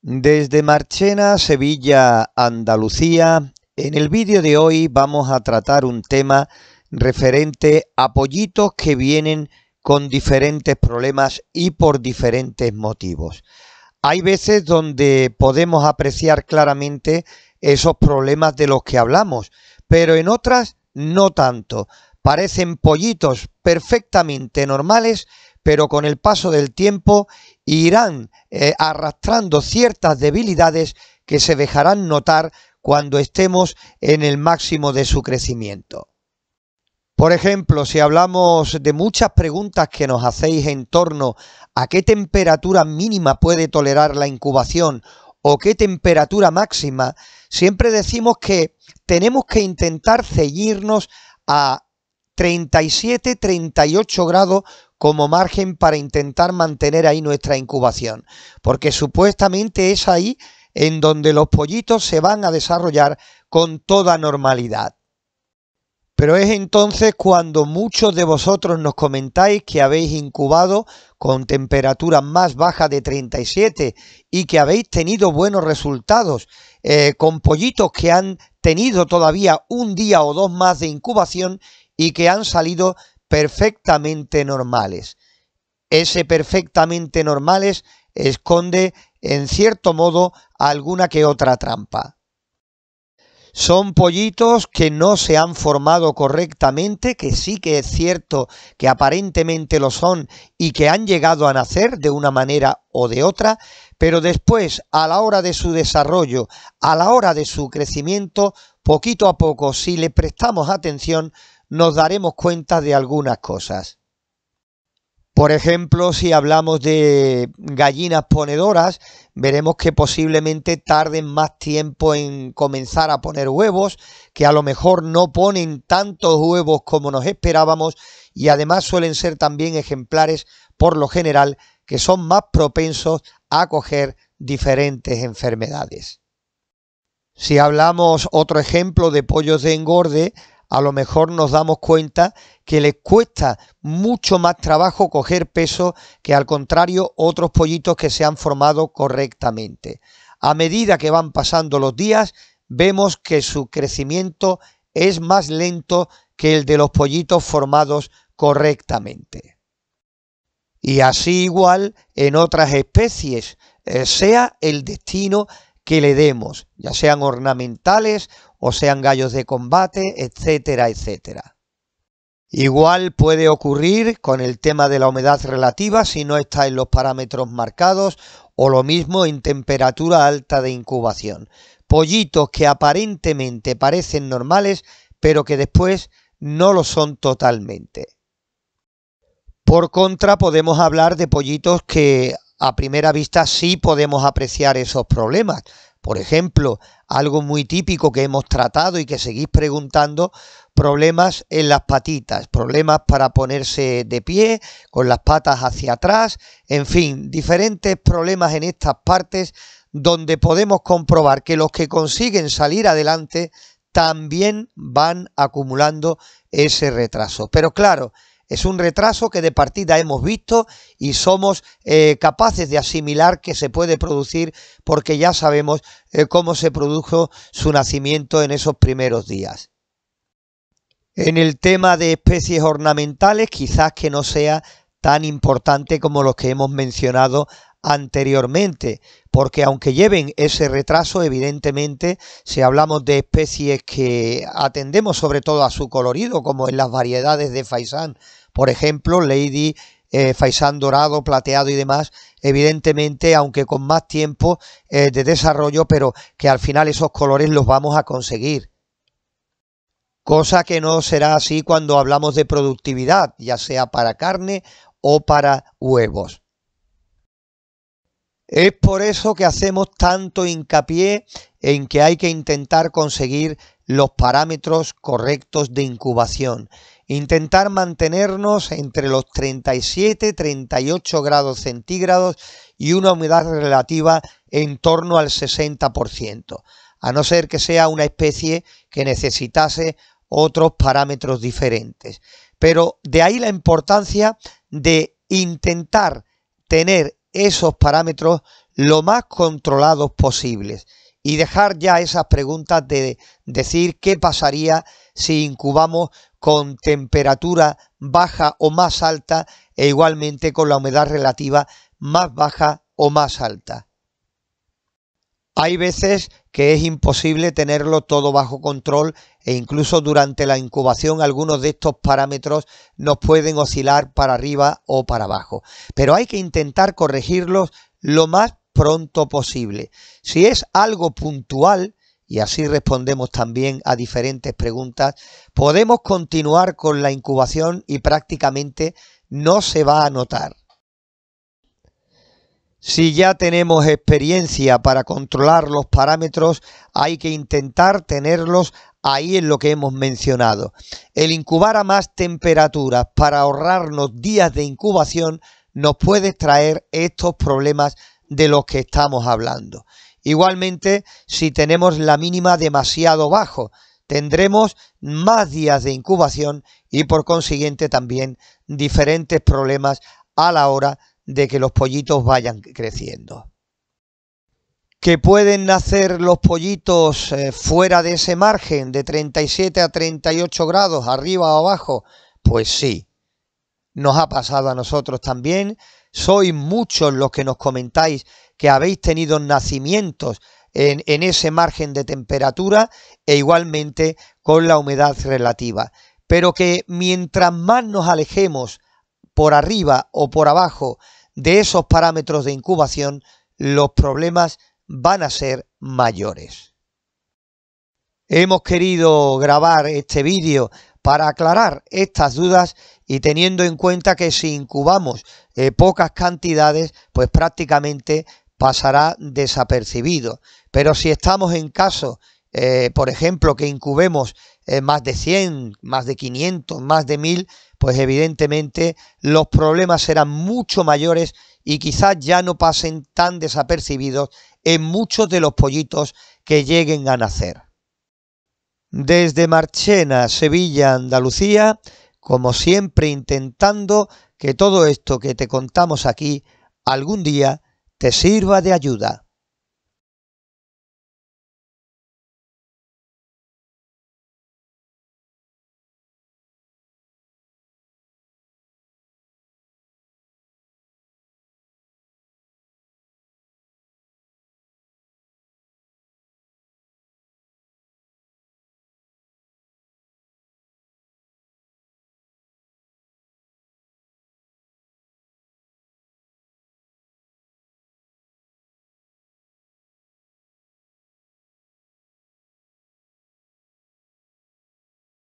Desde Marchena, Sevilla, Andalucía, en el vídeo de hoy vamos a tratar un tema referente a pollitos que vienen con diferentes problemas y por diferentes motivos. Hay veces donde podemos apreciar claramente esos problemas de los que hablamos, pero en otras no tanto. Parecen pollitos perfectamente normales pero con el paso del tiempo irán eh, arrastrando ciertas debilidades que se dejarán notar cuando estemos en el máximo de su crecimiento. Por ejemplo, si hablamos de muchas preguntas que nos hacéis en torno a qué temperatura mínima puede tolerar la incubación o qué temperatura máxima, siempre decimos que tenemos que intentar ceñirnos a 37-38 grados como margen para intentar mantener ahí nuestra incubación, porque supuestamente es ahí en donde los pollitos se van a desarrollar con toda normalidad. Pero es entonces cuando muchos de vosotros nos comentáis que habéis incubado con temperatura más baja de 37 y que habéis tenido buenos resultados eh, con pollitos que han tenido todavía un día o dos más de incubación y que han salido perfectamente normales. Ese perfectamente normales esconde, en cierto modo, alguna que otra trampa. Son pollitos que no se han formado correctamente, que sí que es cierto que aparentemente lo son y que han llegado a nacer de una manera o de otra, pero después, a la hora de su desarrollo, a la hora de su crecimiento, poquito a poco, si le prestamos atención, nos daremos cuenta de algunas cosas. Por ejemplo, si hablamos de gallinas ponedoras, veremos que posiblemente tarden más tiempo en comenzar a poner huevos, que a lo mejor no ponen tantos huevos como nos esperábamos y además suelen ser también ejemplares, por lo general, que son más propensos a coger diferentes enfermedades. Si hablamos otro ejemplo de pollos de engorde, a lo mejor nos damos cuenta que les cuesta mucho más trabajo coger peso que al contrario otros pollitos que se han formado correctamente. A medida que van pasando los días, vemos que su crecimiento es más lento que el de los pollitos formados correctamente. Y así igual en otras especies, eh, sea el destino que le demos, ya sean ornamentales o sean gallos de combate, etcétera, etcétera. Igual puede ocurrir con el tema de la humedad relativa si no está en los parámetros marcados o lo mismo en temperatura alta de incubación. Pollitos que aparentemente parecen normales pero que después no lo son totalmente. Por contra podemos hablar de pollitos que a primera vista sí podemos apreciar esos problemas. Por ejemplo, algo muy típico que hemos tratado y que seguís preguntando, problemas en las patitas, problemas para ponerse de pie, con las patas hacia atrás, en fin, diferentes problemas en estas partes donde podemos comprobar que los que consiguen salir adelante también van acumulando ese retraso. Pero claro, es un retraso que de partida hemos visto y somos eh, capaces de asimilar que se puede producir porque ya sabemos eh, cómo se produjo su nacimiento en esos primeros días. En el tema de especies ornamentales quizás que no sea tan importante como los que hemos mencionado anteriormente, porque aunque lleven ese retraso, evidentemente, si hablamos de especies que atendemos sobre todo a su colorido, como en las variedades de faisán, por ejemplo, Lady eh, faisán dorado, plateado y demás, evidentemente, aunque con más tiempo eh, de desarrollo, pero que al final esos colores los vamos a conseguir. Cosa que no será así cuando hablamos de productividad, ya sea para carne o para huevos. Es por eso que hacemos tanto hincapié en que hay que intentar conseguir los parámetros correctos de incubación. Intentar mantenernos entre los 37 38 grados centígrados y una humedad relativa en torno al 60%, a no ser que sea una especie que necesitase otros parámetros diferentes. Pero de ahí la importancia de intentar tener esos parámetros lo más controlados posibles y dejar ya esas preguntas de decir qué pasaría si incubamos con temperatura baja o más alta e igualmente con la humedad relativa más baja o más alta. Hay veces que es imposible tenerlo todo bajo control e incluso durante la incubación algunos de estos parámetros nos pueden oscilar para arriba o para abajo. Pero hay que intentar corregirlos lo más pronto posible. Si es algo puntual, y así respondemos también a diferentes preguntas, podemos continuar con la incubación y prácticamente no se va a notar. Si ya tenemos experiencia para controlar los parámetros, hay que intentar tenerlos ahí en lo que hemos mencionado. El incubar a más temperaturas para ahorrarnos días de incubación nos puede traer estos problemas de los que estamos hablando. Igualmente, si tenemos la mínima demasiado bajo, tendremos más días de incubación y por consiguiente también diferentes problemas a la hora de que los pollitos vayan creciendo. Que pueden nacer los pollitos eh, fuera de ese margen de 37 a 38 grados, arriba o abajo, pues sí, nos ha pasado a nosotros también. Sois muchos los que nos comentáis que habéis tenido nacimientos en, en, ese margen de temperatura e igualmente con la humedad relativa. Pero que mientras más nos alejemos por arriba o por abajo de esos parámetros de incubación, los problemas van a ser mayores. Hemos querido grabar este vídeo para aclarar estas dudas y teniendo en cuenta que si incubamos eh, pocas cantidades, pues prácticamente pasará desapercibido. Pero si estamos en caso, eh, por ejemplo, que incubemos eh, más de 100, más de 500, más de 1000, pues evidentemente los problemas serán mucho mayores y quizás ya no pasen tan desapercibidos en muchos de los pollitos que lleguen a nacer. Desde Marchena, Sevilla, Andalucía, como siempre intentando que todo esto que te contamos aquí algún día te sirva de ayuda.